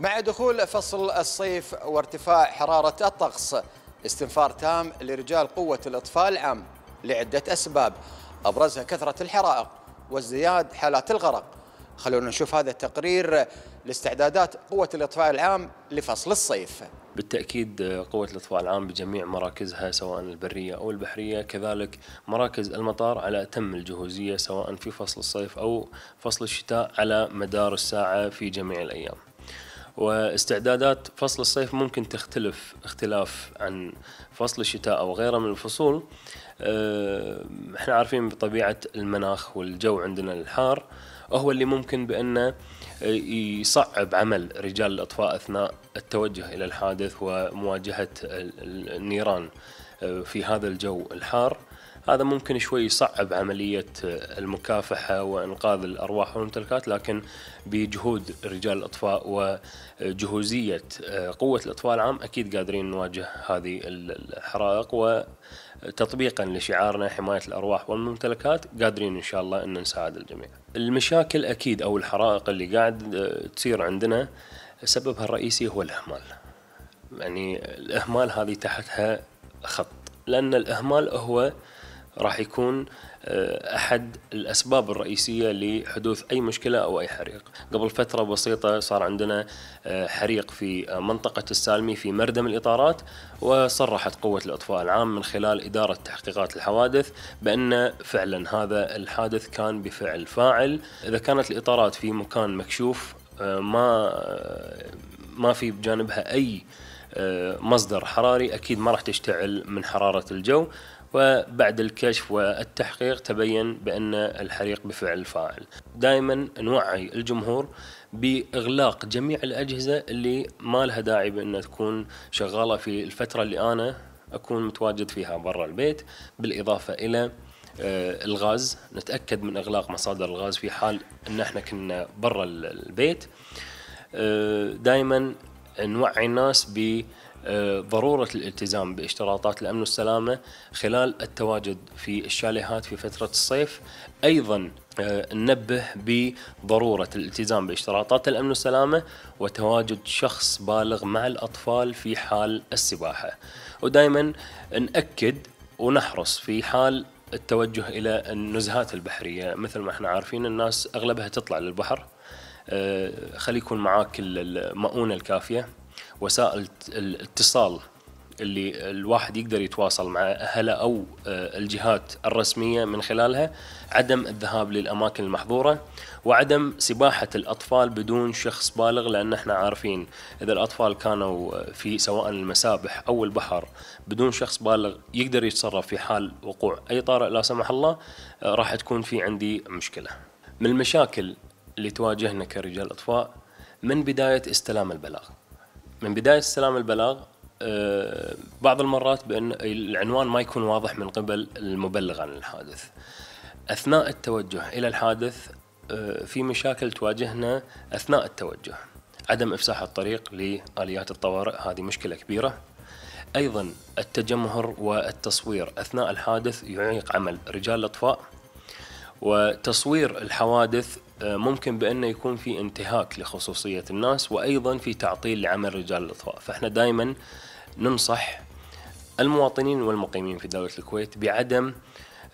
مع دخول فصل الصيف وارتفاع حرارة الطقس استنفار تام لرجال قوة الإطفاء العام لعدة أسباب أبرزها كثرة الحرائق وازدياد حالات الغرق خلونا نشوف هذا التقرير لاستعدادات قوة الإطفاء العام لفصل الصيف بالتأكيد قوة الإطفاء العام بجميع مراكزها سواء البرية أو البحرية كذلك مراكز المطار على أتم الجهوزية سواء في فصل الصيف أو فصل الشتاء على مدار الساعة في جميع الأيام واستعدادات فصل الصيف ممكن تختلف اختلاف عن فصل الشتاء او غيره من الفصول آه، احنا عارفين بطبيعه المناخ والجو عندنا الحار هو اللي ممكن بانه آه، يصعب عمل رجال الاطفاء اثناء التوجه الى الحادث ومواجهه النيران آه، في هذا الجو الحار هذا ممكن شوي يصعب عملية آه، المكافحة وإنقاذ الأرواح والممتلكات لكن بجهود رجال الإطفاء وجهوزية آه، قوة الإطفاء العام أكيد قادرين نواجه هذه الحرائق وتطبيقا لشعارنا حماية الأرواح والممتلكات قادرين إن شاء الله أن نساعد الجميع المشاكل أكيد أو الحرائق اللي قاعد آه، تصير عندنا سببها الرئيسي هو الإهمال يعني الإهمال هذه تحتها خط لأن الإهمال هو راح يكون آه، احد الاسباب الرئيسيه لحدوث اي مشكله او اي حريق. قبل فتره بسيطه صار عندنا آه، حريق في منطقه السالمي في مردم الاطارات وصرحت قوه الاطفاء العام من خلال اداره تحقيقات الحوادث بان فعلا هذا الحادث كان بفعل فاعل، اذا كانت الاطارات في مكان مكشوف آه، ما ما في بجانبها اي مصدر حراري اكيد ما راح تشتعل من حراره الجو وبعد الكشف والتحقيق تبين بأن الحريق بفعل فاعل دائما نوعي الجمهور باغلاق جميع الاجهزه اللي ما لها داعي بان تكون شغاله في الفتره اللي انا اكون متواجد فيها برا البيت بالاضافه الى آه، الغاز نتاكد من اغلاق مصادر الغاز في حال ان احنا كنا برا البيت آه، دائما نوعي الناس ب ضرورة الالتزام باشتراطات الأمن والسلامة خلال التواجد في الشاليهات في فترة الصيف أيضا آه، ننبه بضرورة الالتزام باشتراطات الأمن والسلامة وتواجد شخص بالغ مع الأطفال في حال السباحة ودائما نأكد ونحرص في حال التوجه إلى النزهات البحرية مثل ما احنا عارفين الناس أغلبها تطلع للبحر آه، خلي يكون معاك المؤونة الكافية وسائل الاتصال اللي الواحد يقدر يتواصل مع اهله او آه، الجهات الرسميه من خلالها عدم الذهاب للاماكن المحظوره وعدم سباحه الاطفال بدون شخص بالغ لان احنا عارفين اذا الاطفال كانوا آه، في سواء المسابح او البحر بدون شخص بالغ يقدر يتصرف في حال وقوع اي طارئ لا سمح الله آه، راح تكون في عندي مشكله. من المشاكل اللي تواجهنا كرجال اطفاء من بدايه استلام البلاغ. من بدايه استلام البلاغ آه، بعض المرات بان العنوان ما يكون واضح من قبل المبلغ عن الحادث. اثناء التوجه الى الحادث آه، في مشاكل تواجهنا اثناء التوجه. عدم افساح الطريق لاليات الطوارئ هذه مشكله كبيره. ايضا التجمهر والتصوير اثناء الحادث يعيق عمل رجال الاطفاء وتصوير الحوادث آه، ممكن بانه يكون في انتهاك لخصوصيه الناس وايضا في تعطيل لعمل رجال الاطفاء، فاحنا دائما ننصح المواطنين والمقيمين في دوله الكويت بعدم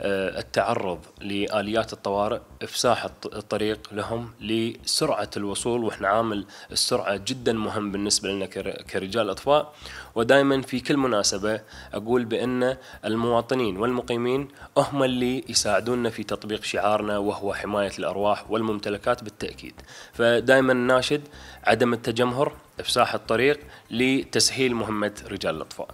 آه، التعرض لآليات الطوارئ إفساح الطريق لهم لسرعة الوصول وإحنا عامل السرعة جدا مهم بالنسبة لنا كرجال أطفاء ودائما في كل مناسبة أقول بأن المواطنين والمقيمين هم اللي يساعدونا في تطبيق شعارنا وهو حماية الأرواح والممتلكات بالتأكيد فدائما ناشد عدم التجمهر إفساح الطريق لتسهيل مهمة رجال الأطفاء